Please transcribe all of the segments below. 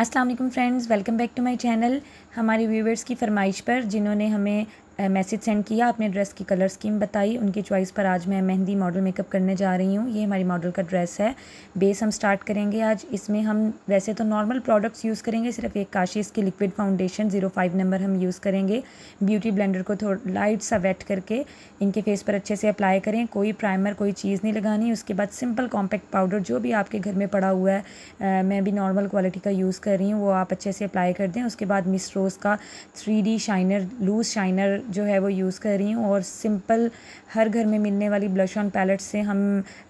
Aslam friends welcome back to my channel हमारे viewers की फरमाइश पर जिन्होंने हमें मैसेज सेंड किया आपने ड्रेस की कलर स्कीम बताई उनकी चॉइस पर आज मैं मेहंदी मॉडल मेकअप करने जा रही हूँ ये हमारी मॉडल का ड्रेस है बेस हम स्टार्ट करेंगे आज इसमें हम वैसे तो नॉर्मल प्रोडक्ट्स यूज़ करेंगे सिर्फ एक काशीज़ की liquid foundation zero five number हम यूज़ करेंगे ब्यूटी ब्लेंडर को थोड़ा लाइट सा वेट करके इनके फेस पर अच्छे से अप्लाई करें कोई प्राइमर कोई चीज़ नहीं लगानी उसके बाद सिंपल कॉम्पैक्ट पाउडर जो भी आपके घर में पड़ा हुआ है आ, मैं भी नॉर्मल क्वालिटी का यूज़ कर रही हूँ वो आप अच्छे से अप्लाई कर दें उसके बाद मिस रोज़ का थ्री शाइनर लूज़ शाइनर जो है वो यूज़ कर रही हूँ और सिंपल हर घर में मिलने वाली ब्लश ऑन पैलेट से हम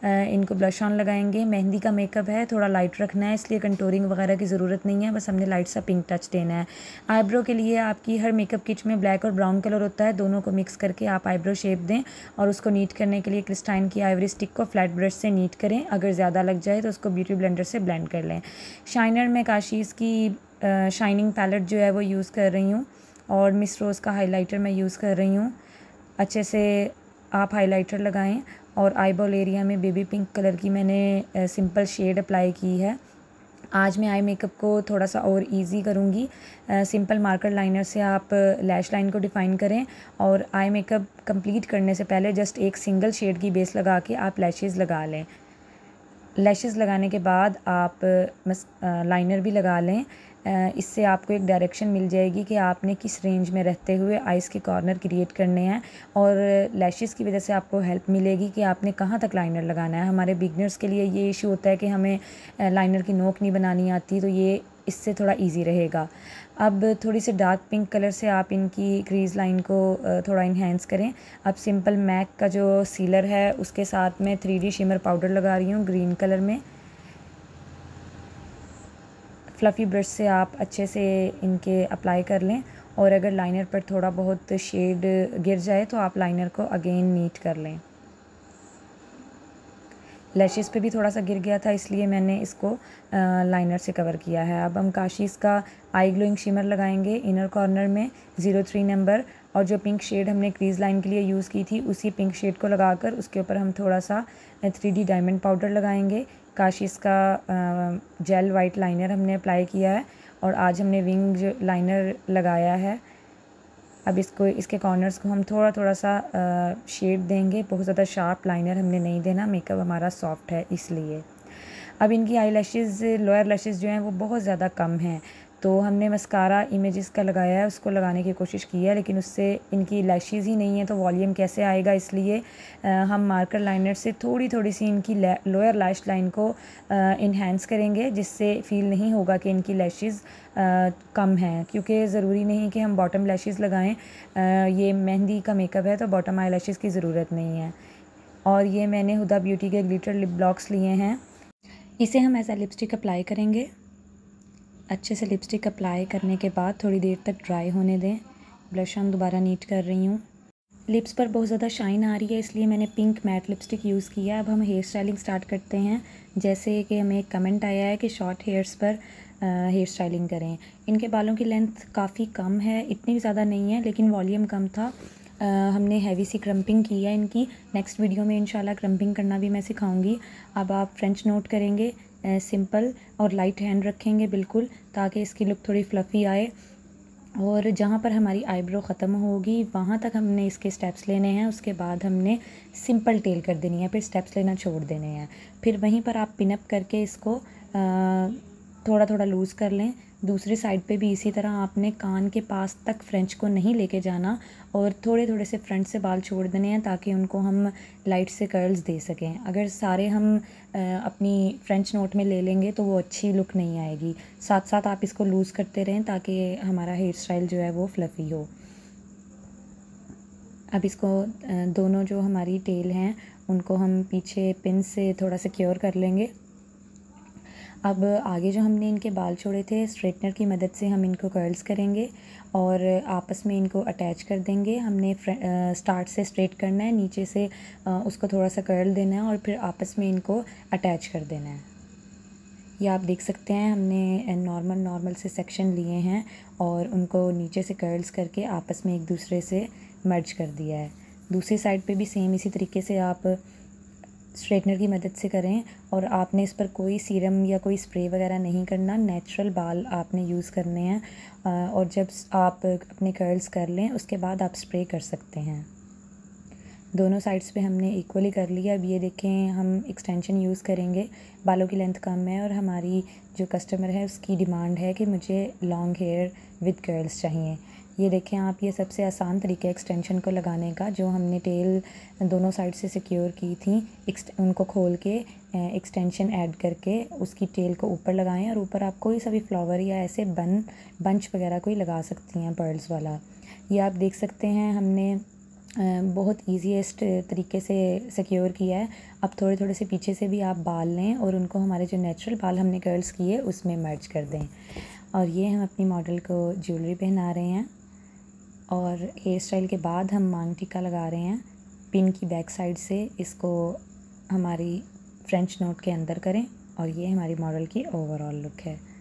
इनको ब्लश ऑन लगाएंगे मेहंदी का मेकअप है थोड़ा लाइट रखना है इसलिए कंटोरिंग वगैरह की ज़रूरत नहीं है बस हमने लाइट सा पिंक टच देना है आईब्रो के लिए आपकी हर मेकअप किट में ब्लैक और ब्राउन कलर होता है दोनों को मिक्स करके आप आईब्रो शेप दें और उसको नीट करने के लिए क्रिस्टाइन की आइवरी स्टिक को फ्लैट ब्रश से नीट करें अगर ज़्यादा लग जाए तो उसको ब्यूटी ब्लेंडर से ब्लेंड कर लें शाइनर में काशीज़ की शाइनिंग पैलेट जो है वो यूज़ कर रही हूँ और मिस रोज़ का हाइलाइटर मैं यूज़ कर रही हूँ अच्छे से आप हाइलाइटर लगाएं और आईबॉल एरिया में बेबी पिंक कलर की मैंने सिंपल शेड अप्लाई की है आज मैं आई मेकअप को थोड़ा सा और इजी करूँगी सिंपल मार्कर लाइनर से आप लैश लाइन को डिफ़ाइन करें और आई मेकअप कंप्लीट करने से पहले जस्ट एक सिंगल शेड की बेस लगा के आप लैशेज़ लगा लें लैशेस लगाने के बाद आप मस लाइनर भी लगा लें इससे आपको एक डायरेक्शन मिल जाएगी कि आपने किस रेंज में रहते हुए आइज़ के कॉर्नर क्रिएट करने हैं और लैशेस की वजह से आपको हेल्प मिलेगी कि आपने कहाँ तक लाइनर लगाना है हमारे बिगनर्स के लिए ये इशू होता है कि हमें लाइनर की नोक नहीं बनानी आती तो ये इससे थोड़ा इजी रहेगा अब थोड़ी सी डार्क पिंक कलर से आप इनकी क्रीज़ लाइन को थोड़ा इन्हेंस करें अब सिंपल मैक का जो सीलर है उसके साथ में थ्री डी शिमर पाउडर लगा रही हूँ ग्रीन कलर में फ्लफ़ी ब्रश से आप अच्छे से इनके अप्लाई कर लें और अगर लाइनर पर थोड़ा बहुत शेड गिर जाए तो आप लाइनर को अगेन नीट कर लें लैशेज़ पे भी थोड़ा सा गिर गया था इसलिए मैंने इसको आ, लाइनर से कवर किया है अब हम काशीज़ का आई ग्लोइंग शिमर लगाएंगे इनर कॉर्नर में ज़ीरो थ्री नंबर और जो पिंक शेड हमने क्रीज लाइन के लिए यूज़ की थी उसी पिंक शेड को लगाकर उसके ऊपर हम थोड़ा सा थ्री डी डायमंड पाउडर लगाएंगे काशीज़ का जेल वाइट लाइनर हमने अप्लाई किया है और आज हमने विंग लाइनर लगाया है अब इसको इसके कॉर्नर्स को हम थोड़ा थोड़ा सा शेड देंगे बहुत ज़्यादा शार्प लाइनर हमने नहीं देना मेकअप हमारा सॉफ्ट है इसलिए अब इनकी आई लैशेज़ लोअर लैशेज़ जो हैं वो बहुत ज़्यादा कम हैं तो हमने मस्कारा इमेजेस का लगाया है उसको लगाने की कोशिश की है लेकिन उससे इनकी लैशेज़ ही नहीं है तो वॉल्यूम कैसे आएगा इसलिए हम मार्कर लाइनर से थोड़ी थोड़ी सी इनकी लोअर लैश लाइन को इन्हेंस करेंगे जिससे फील नहीं होगा कि इनकी लैशेज़ कम हैं क्योंकि ज़रूरी नहीं कि हम बॉटम लैशेज़ लगाएँ ये मेहंदी का मेकअप है तो बॉटम आई लैशेज़ की ज़रूरत नहीं है और ये मैंने हुदा ब्यूटी के ग्लिटर लिप ब्लॉक्स लिए हैं इसे हम ऐसा लिपस्टिक अप्लाई करेंगे अच्छे से लिपस्टिक अप्लाई करने के बाद थोड़ी देर तक ड्राई होने दें ब्लश हम दोबारा नीट कर रही हूँ लिप्स पर बहुत ज़्यादा शाइन आ रही है इसलिए मैंने पिंक मैट लिपस्टिक यूज़ किया अब हम हेयर स्टाइलिंग स्टार्ट करते हैं जैसे कि हमें एक कमेंट आया है कि शॉर्ट हेयर्स पर हेयर स्टाइलिंग करें इनके बालों की लेंथ काफ़ी कम है इतनी भी ज़्यादा नहीं है लेकिन वॉल्यूम कम था आ, हमने हैवी सी क्रम्पिंग की है इनकी नेक्स्ट वीडियो में इनशाला क्रम्पिंग करना भी मैं सिखाऊँगी अब आप फ्रेंच नोट करेंगे सिंपल और लाइट हैंड रखेंगे बिल्कुल ताकि इसकी लुक थोड़ी फ्लफ़ी आए और जहाँ पर हमारी आईब्रो ख़त्म होगी वहाँ तक हमने इसके स्टेप्स लेने हैं उसके बाद हमने सिंपल टेल कर देनी है फिर स्टेप्स लेना छोड़ देने हैं फिर वहीं पर आप पिनअप करके इसको आ, थोड़ा थोड़ा लूज़ कर लें दूसरी साइड पे भी इसी तरह आपने कान के पास तक फ्रेंच को नहीं लेके जाना और थोड़े थोड़े से फ्रंट से बाल छोड़ देने हैं ताकि उनको हम लाइट से कर्ल्स दे सकें अगर सारे हम अपनी फ्रेंच नोट में ले लेंगे तो वो अच्छी लुक नहीं आएगी साथ साथ आप इसको लूज़ करते रहें ताकि हमारा हेयर स्टाइल जो है वो फ्लफ़ी हो अब इसको दोनों जो हमारी टेल हैं उनको हम पीछे पिन से थोड़ा सिक्योर कर लेंगे अब आगे जो हमने इनके बाल छोड़े थे स्ट्रेटनर की मदद से हम इनको कर्ल्स करेंगे और आपस में इनको अटैच कर देंगे हमने स्टार्ट से स्ट्रेट करना है नीचे से उसको थोड़ा सा कर्ल देना है और फिर आपस में इनको अटैच कर देना है ये आप देख सकते हैं हमने नॉर्मल नॉर्मल से सेक्शन लिए हैं और उनको नीचे से कर्ल्स करके आपस में एक दूसरे से मर्ज कर दिया है दूसरी साइड पे भी सेम इसी तरीके से आप स्ट्रेटनर की मदद से करें और आपने इस पर कोई सीरम या कोई स्प्रे वगैरह नहीं करना नेचुरल बाल आपने यूज़ करने हैं और जब आप अपने कर्ल्स कर लें उसके बाद आप स्प्रे कर सकते हैं दोनों साइड्स पे हमने इक्वली कर लिया अब ये देखें हम एक्सटेंशन यूज़ करेंगे बालों की लेंथ कम है और हमारी जो कस्टमर है उसकी डिमांड है कि मुझे लॉन्ग हेयर विद कर्ल्स चाहिए ये देखें आप ये सबसे आसान तरीका एक्सटेंशन को लगाने का जो हमने टेल दोनों साइड से सिक्योर की थी उनको खोल के एक्सटेंशन ऐड करके उसकी टेल को ऊपर लगाएं और ऊपर आप कोई सा भी फ्लावर या ऐसे बन बंच वगैरह कोई लगा सकती हैं पर्ल्स वाला ये आप देख सकते हैं हमने बहुत ईजीएस्ट तरीके से सिक्योर किया है अब थोड़े थोड़े से पीछे से भी आप बाल लें और उनको हमारे जो नेचुरल बाल हमने कर्ल्स किए उसमें मर्ज कर दें और ये हम अपनी मॉडल को ज्वेलरी पहना रहे हैं और हेयर स्टाइल के बाद हम मांग टीका लगा रहे हैं पिन की बैक साइड से इसको हमारी फ्रेंच नोट के अंदर करें और ये हमारी मॉडल की ओवरऑल लुक है